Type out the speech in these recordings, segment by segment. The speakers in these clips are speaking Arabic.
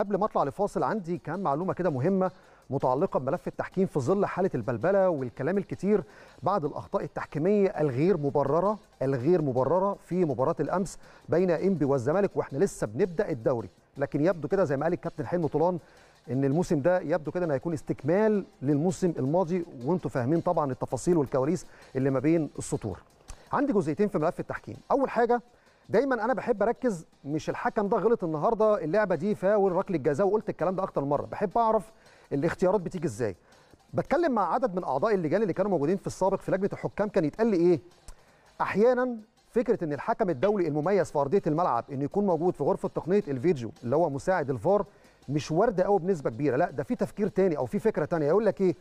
قبل ما اطلع لفاصل عندي كان معلومه كده مهمه متعلقه بملف التحكيم في ظل حاله البلبله والكلام الكتير بعد الاخطاء التحكيميه الغير مبرره الغير مبرره في مباراه الامس بين انبي والزمالك واحنا لسه بنبدا الدوري لكن يبدو كده زي ما قال الكابتن حلمي طولان ان الموسم ده يبدو كده انه هيكون استكمال للموسم الماضي وانتم فاهمين طبعا التفاصيل والكواليس اللي ما بين السطور عندي جزئيتين في ملف التحكيم اول حاجه دايما انا بحب اركز مش الحكم ده غلط النهارده اللعبه دي فاول ركله جزاء وقلت الكلام ده اكتر مره بحب اعرف الاختيارات بتيجي ازاي بتكلم مع عدد من اعضاء اللجان اللي كانوا موجودين في السابق في لجنه الحكام كان يتقال لي ايه احيانا فكره ان الحكم الدولي المميز في ارضيه الملعب انه يكون موجود في غرفه تقنيه الفيديو اللي هو مساعد الفار مش وارده قوي بنسبه كبيره لا ده في تفكير تاني او في فكره تانية يقول لك ايه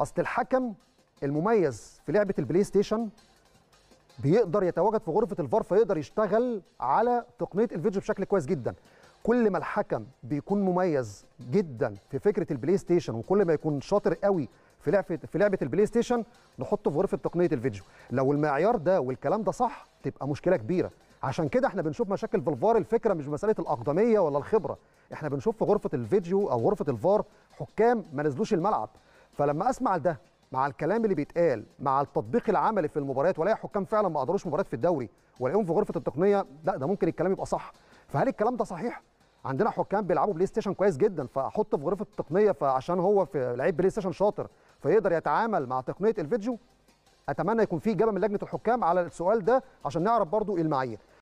اصل الحكم المميز في لعبه البلاي ستيشن بيقدر يتواجد في غرفه الفار فيقدر يشتغل على تقنيه الفيديو بشكل كويس جدا كل ما الحكم بيكون مميز جدا في فكره البلاي ستيشن وكل ما يكون شاطر قوي في لعبه في لعبه البلاي ستيشن نحطه في غرفه تقنيه الفيديو لو المعيار ده والكلام ده صح تبقى مشكله كبيره عشان كده احنا بنشوف مشاكل في الفار الفكره مش مساله الاقدميه ولا الخبره احنا بنشوف في غرفه الفيديو او غرفه الفار حكام ما نزلوش الملعب فلما اسمع ده مع الكلام اللي بيتقال مع التطبيق العملي في المباريات ولا حكام فعلا ما قدروش مباريات في الدوري ولاقيهم في غرفه التقنيه لا ده ممكن الكلام يبقى صح فهل الكلام ده صحيح عندنا حكام بيلعبوا بلاي ستيشن كويس جدا فاحطه في غرفه التقنيه فعشان هو في لعيب بلاي ستيشن شاطر فيقدر يتعامل مع تقنيه الفيديو اتمنى يكون في اجابه من لجنه الحكام على السؤال ده عشان نعرف برضو المعايير